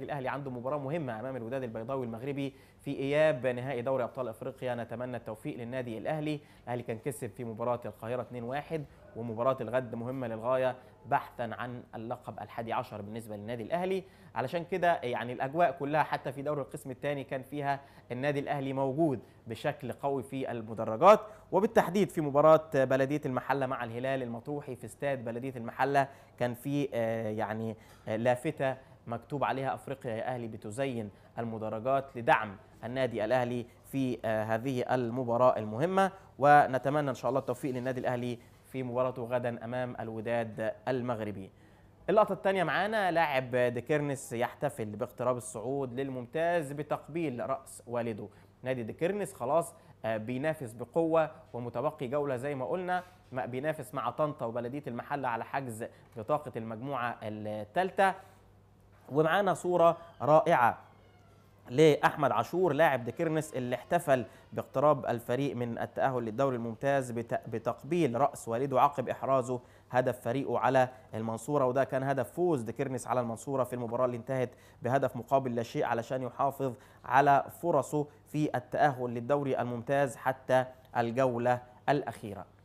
الاهلي عنده مباراه مهمه امام الوداد البيضاوي المغربي في اياب نهائي دوري ابطال افريقيا نتمنى التوفيق للنادي الاهلي الاهلي كان كسب في مباراه القاهره 2-1 ومباراه الغد مهمه للغايه بحثا عن اللقب الحادي عشر بالنسبه للنادي الاهلي علشان كده يعني الاجواء كلها حتى في دوري القسم الثاني كان فيها النادي الاهلي موجود بشكل قوي في المدرجات وبالتحديد في مباراه بلديه المحله مع الهلال المطروحي في استاد بلديه المحله كان في آه، يعني آه، لافته مكتوب عليها افريقيا يا اهلي بتزين المدرجات لدعم النادي الاهلي في آه، هذه المباراه المهمه ونتمنى ان شاء الله التوفيق للنادي الاهلي في مباراته غدا امام الوداد المغربي. اللقطه الثانيه معانا لاعب ديكيرنس يحتفل باقتراب الصعود للممتاز بتقبيل راس والده. نادي ديكيرنس خلاص آه، بينافس بقوه ومتبقي جوله زي ما قلنا بينافس مع طنطا وبلديه المحله على حجز بطاقه المجموعه الثالثه ومعانا صورة رائعة لأحمد عاشور لاعب ديكيرنس اللي احتفل باقتراب الفريق من التأهل للدوري الممتاز بتقبيل رأس والده عقب إحرازه هدف فريقه على المنصورة وده كان هدف فوز ديكيرنس على المنصورة في المباراة اللي انتهت بهدف مقابل لا شيء علشان يحافظ على فرصه في التأهل للدوري الممتاز حتى الجولة الأخيرة